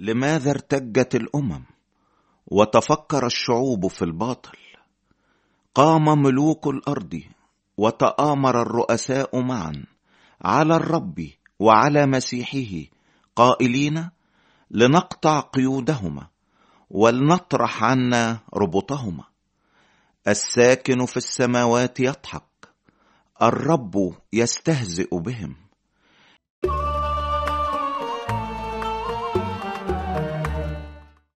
لماذا ارتجت الامم وتفكر الشعوب في الباطل قام ملوك الارض وتامر الرؤساء معا على الرب وعلى مسيحه قائلين لنقطع قيودهما ولنطرح عنا ربطهما الساكن في السماوات يضحك الرب يستهزئ بهم